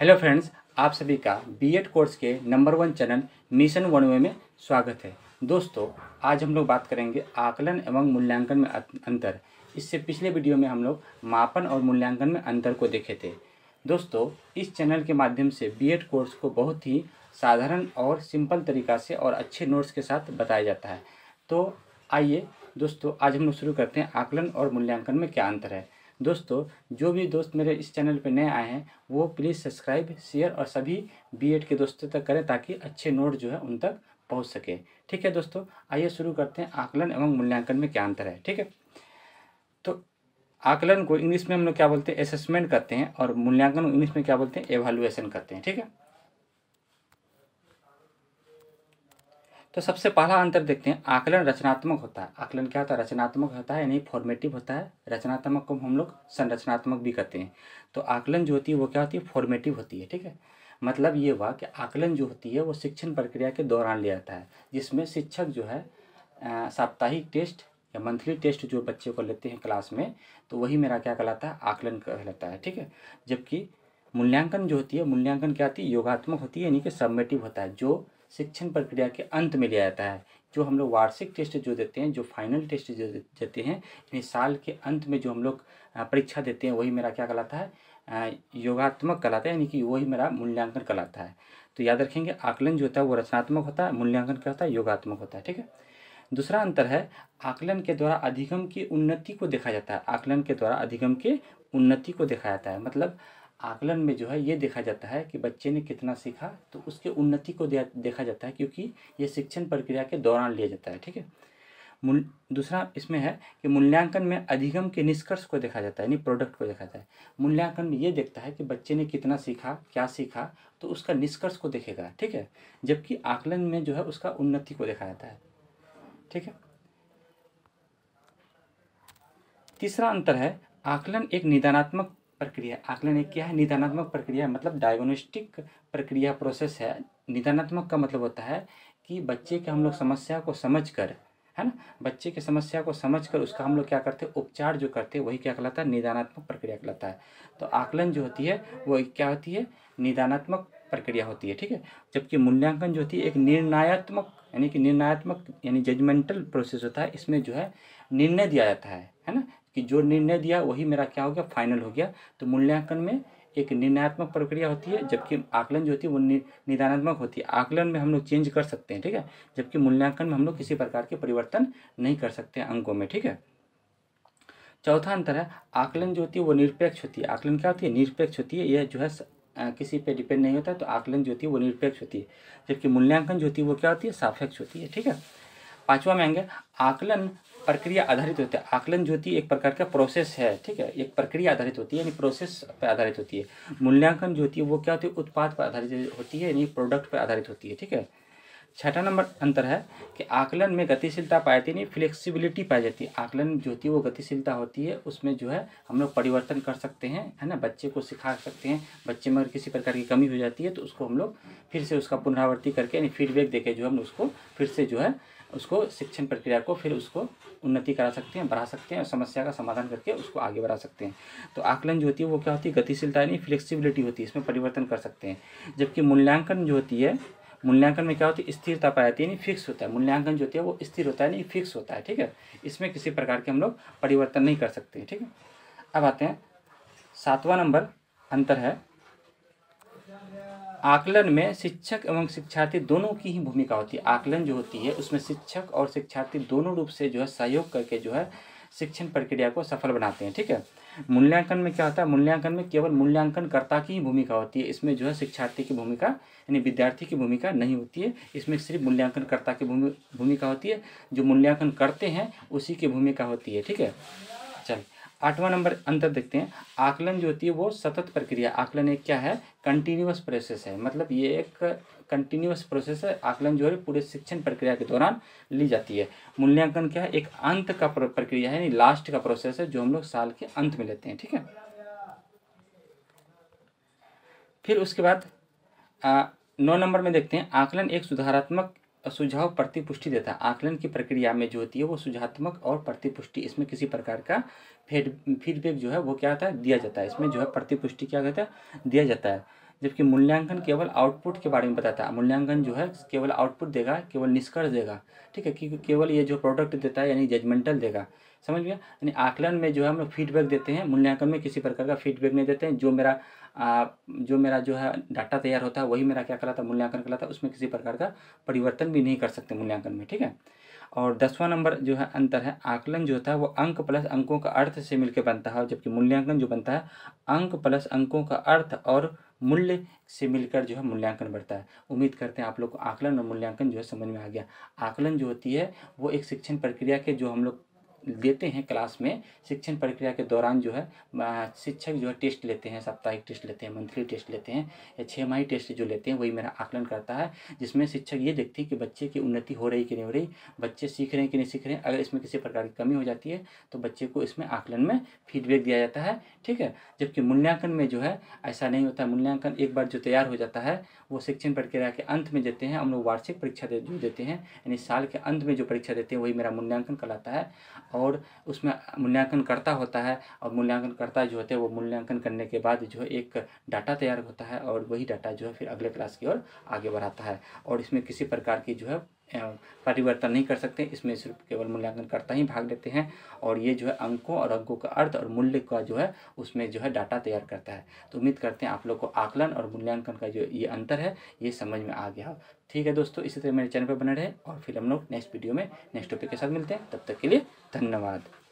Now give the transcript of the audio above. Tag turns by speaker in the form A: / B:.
A: hello friends आप सभी का बीएड कोर्स के number one channel mission one way में स्वागत है दोस्तों आज हम लोग बात करेंगे आकलन एवं मूल्यांकन में अं-, अंतर इससे पिछले वीडियो में हम लोग मापन और मूल्यांकन में अंतर को देखे थे दोस्तों इस चैनल के माध्यम से बीएड कोर्स को बहुत ही साधारण और सिंपल तरीका से और अच्छे नोट्स के साथ बताया जाता है तो आइए दोस्तों आज हम लोग शुरू करते हैं आकलन और मूल्यांकन में क्या अंतर है दोस्तों जो भी दोस्त मेरे इस चैनल पर नए आए हैं वो प्लीज़ सब्सक्राइब शेयर और सभी बी के दोस्तों तक करें ताकि अच्छे नोट जो है उन तक पहुँच सके ठीक है दोस्तों आइए शुरू करते हैं आकलन एवं मूल्यांकन में क्या अंतर है ठीक है तो आकलन को इंग्लिश में हम लोग क्या बोलते हैं असेसमेंट करते हैं और मूल्यांकन इंग्लिश में क्या बोलते हैं एवेलुएसन करते हैं ठीक है तो सबसे पहला अंतर देखते हैं आकलन रचनात्मक होता है आकलन क्या होता है रचनात्मक होता है यानी फॉर्मेटिव होता है रचनात्मक को हम लोग संरचनात्मक भी कहते हैं तो आकलन जो होती है वो क्या होती है फॉर्मेटिव होती है ठीक है मतलब ये हुआ कि आकलन जो होती है वो शिक्षण प्रक्रिया के दौरान लिया जाता है जिसमें शिक्षक जो है साप्ताहिक टेस्ट या मंथली टेस्ट जो बच्चे को लेते हैं क्लास में तो वही मेरा क्या कहलाता है आकलन कहलाता है ठीक है जबकि मूल्यांकन जो होती है मूल्यांकन क्या होती है योगात्मक होती है यानी कि सबमेटिव होता है जो शिक्षण प्रक्रिया के अंत में लिया जाता है जो हम लोग वार्षिक टेस्ट जो देते हैं जो फाइनल टेस्ट जो देते हैं यानी साल के अंत में जो हम लोग परीक्षा देते हैं वही मेरा क्या कहलाता है योगात्मक कहलाता है यानी कि वही मेरा मूल्यांकन कहलाता है तो याद रखेंगे आकलन जो होता है वो रचनात्मक होता है मूल्यांकन क्या होता है योगात्मक होता है ठीक है दूसरा अंतर है आकलन के द्वारा अधिगम की उन्नति को देखा जाता है आकलन के द्वारा अधिगम के उन्नति को देखा जाता है मतलब आकलन में जो है ये देखा जाता है कि बच्चे ने कितना सीखा तो उसके उन्नति को देखा जाता है क्योंकि ये शिक्षण प्रक्रिया के दौरान लिया जाता है ठीक है दूसरा इसमें है कि मूल्यांकन में अधिगम के निष्कर्ष को देखा जाता है यानी प्रोडक्ट को देखा जाता है मूल्यांकन में ये देखता है कि बच्चे ने कितना सीखा क्या सीखा तो उसका निष्कर्ष को देखेगा ठीक है जबकि आकलन में जो है उसका उन्नति को देखा जाता है ठीक है तीसरा अंतर है आकलन एक निदानात्मक प्रक्रिया आकलन एक क्या है निदानात्मक प्रक्रिया मतलब डायग्नोस्टिक प्रक्रिया प्रोसेस है निदानात्मक का मतलब होता है कि बच्चे के हम लोग समस्या को समझ कर है ना बच्चे के समस्या को समझकर उसका हम लोग क्या करते हैं उपचार जो करते हैं वही क्या कहलाता है निदानात्मक प्रक्रिया कहलाता है तो आकलन जो होती है वो क्या होती है निदानात्मक प्रक्रिया होती है ठीक है जबकि मूल्यांकन जो होती है एक निर्णयात्मक यानी कि निर्णयात्मक यानी जजमेंटल प्रोसेस होता है इसमें जो है निर्णय दिया जाता है है ना कि जो निर्णय दिया वही मेरा क्या हो गया फाइनल हो गया तो मूल्यांकन में एक निर्णयात्मक प्रक्रिया होती है जबकि आकलन जो होती है वो निदानात्मक होती है आकलन में हम लोग चेंज कर सकते हैं ठीक है जबकि मूल्यांकन में हम लोग किसी प्रकार के परिवर्तन नहीं कर सकते अंकों में ठीक है चौथा अंतर है आकलन जो होती है वो निरपेक्ष होती है आकलन क्या होती है निरपेक्ष होती है यह जो है किसी पे डिपेंड नहीं होता तो आकलन जो होती है वो निरपेक्ष होती है जबकि मूल्यांकन जो होती है वो क्या होती है सापेक्ष होती है ठीक है पाँचवा में आएंगे आकलन प्रक्रिया आधारित होती है आकलन जो होती है एक प्रकार का प्रोसेस है ठीक है एक प्रक्रिया आधारित होती है यानी प्रोसेस पर आधारित होती है मूल्यांकन जो होती है वो क्या होती है उत्पाद पर आधारित होती है यानी प्रोडक्ट पर आधारित होती है ठीक है छठा नंबर अंतर है कि आकलन में गतिशीलता पाई जाती है फ्लेक्सिबिलिटी पाई जाती है आकलन जो होती है वो गतिशीलता होती है उसमें जो है हम लोग परिवर्तन कर सकते हैं है ना बच्चे को सिखा सकते हैं बच्चे में अगर किसी प्रकार की कमी हो जाती है तो उसको हम लोग फिर से उसका पुनरावृत्ति करके यानी फीडबैक देके जो हम उसको फिर से जो है उसको शिक्षण प्रक्रिया को फिर उसको उन्नति करा सकते हैं बढ़ा सकते हैं और समस्या का समाधान करके उसको आगे बढ़ा सकते हैं तो आकलन जो होती है वो क्या होती है गतिशीलता यानी फ्लेक्सिबिलिटी होती है इसमें परिवर्तन कर सकते हैं जबकि मूल्यांकन जो होती है मूल्यांकन में क्या होती है स्थिरता पाई जाती है यानी फिक्स होता है मूल्यांकन जो होती है वो स्थिर होता है यानी फिक्स होता है ठीक है इसमें किसी प्रकार के हम लोग परिवर्तन नहीं कर सकते ठीक है अब आते हैं सातवां नंबर अंतर है आकलन में शिक्षक एवं शिक्षार्थी दोनों की ही भूमिका होती है आकलन जो होती है उसमें शिक्षक और शिक्षार्थी दोनों रूप से जो है सहयोग करके जो है शिक्षण प्रक्रिया को सफल बनाते हैं ठीक है मूल्यांकन में क्या होता है मूल्यांकन में केवल मूल्यांकनकर्ता की ही भूमिका होती है इसमें जो है शिक्षार्थी की भूमिका यानी विद्यार्थी की भूमिका नहीं होती है इसमें सिर्फ मूल्यांकनकर्ता की भूमिका होती है जो मूल्यांकन करते हैं उसी की भूमिका होती है ठीक है चल आठवां नंबर अंतर देखते हैं आकलन जो होती है वो सतत प्रक्रिया आकलन एक क्या है कंटिन्यूस प्रोसेस है मतलब ये एक कंटिन्यूस प्रोसेस है आकलन जो है पूरे शिक्षण प्रक्रिया के दौरान ली जाती है मूल्यांकन क्या है एक अंत का प्रक्रिया है यानी लास्ट का प्रोसेस है जो हम लोग साल के अंत में लेते हैं ठीक है फिर उसके बाद नौ नंबर में देखते हैं आकलन एक सुधारात्मक सुझाव प्रतिपुष्टि देता है आकलन की प्रक्रिया में जो होती है वो सुझात्मक और प्रतिपुष्टि इसमें किसी प्रकार का फेड फीडबैक जो है वो क्या होता है दिया जाता है इसमें जो है प्रतिपुष्टि क्या कहता है दिया जाता है जबकि मूल्यांकन केवल आउटपुट के बारे में बताता है मूल्यांकन जो है केवल आउटपुट देगा केवल निष्कर्ष देगा ठीक है क्योंकि केवल ये जो प्रोडक्ट देता है यानी जजमेंटल देगा समझ गया यानी आकलन में जो है हम लोग फीडबैक देते हैं मूल्यांकन में किसी प्रकार का फीडबैक नहीं देते हैं जो मेरा आ, जो मेरा जो है डाटा तैयार होता है वही मेरा क्या कराता है मूल्यांकन कराता है उसमें किसी प्रकार का परिवर्तन भी नहीं कर सकते मूल्यांकन में ठीक है और दसवां नंबर जो है अंतर है आकलन जो होता है वो अंक प्लस अंकों का अर्थ से मिलकर बनता है जबकि मूल्यांकन जो बनता है अंक प्लस अंकों का अर्थ और मूल्य से मिलकर जो है मूल्यांकन बढ़ता है उम्मीद करते हैं आप लोग को आकलन और मूल्यांकन जो है समझ में आ गया आकलन जो होती है वो एक शिक्षण प्रक्रिया के जो हम लोग देते हैं क्लास में शिक्षण प्रक्रिया के दौरान जो है शिक्षक जो है टेस्ट लेते हैं साप्ताहिक टेस्ट लेते हैं मंथली टेस्ट लेते हैं या छः माही टेस्ट जो लेते हैं वही मेरा आकलन करता है जिसमें शिक्षक ये देखते हैं कि बच्चे की उन्नति हो रही कि नहीं हो रही बच्चे सीख रहे हैं कि नहीं सीख रहे हैं अगर इसमें किसी प्रकार की कमी हो जाती है तो बच्चे को इसमें आकलन में फीडबैक दिया जाता है ठीक है जबकि मूल्यांकन में जो है ऐसा नहीं होता मूल्यांकन एक बार जो तैयार हो जाता है वो शिक्षण प्रक्रिया के अंत में देते हैं हम लोग वार्षिक परीक्षा दे, जो देते हैं यानी साल के अंत में जो परीक्षा देते हैं वही मेरा मूल्यांकन कहलाता है और उसमें मूल्यांकनकर्ता होता है और मूल्यांकनकर्ता जो होते हैं वो मूल्यांकन करने के बाद जो है एक डाटा तैयार होता है और वही डाटा जो है फिर अगले क्लास की ओर आगे बढ़ाता है और इसमें किसी प्रकार की जो है परिवर्तन नहीं कर सकते इसमें सिर्फ केवल मूल्यांकन करता ही भाग लेते हैं और ये जो है अंकों और अंकों का अर्थ और मूल्य का जो है उसमें जो है डाटा तैयार करता है तो उम्मीद करते हैं आप लोग को आकलन और मूल्यांकन का जो ये अंतर है ये समझ में आ गया ठीक है दोस्तों इसी तरह मेरे चैनल पर बने रहे और फिर हम लोग नेक्स्ट वीडियो में नेक्स्ट टॉपिक के साथ मिलते हैं तब तक के लिए धन्यवाद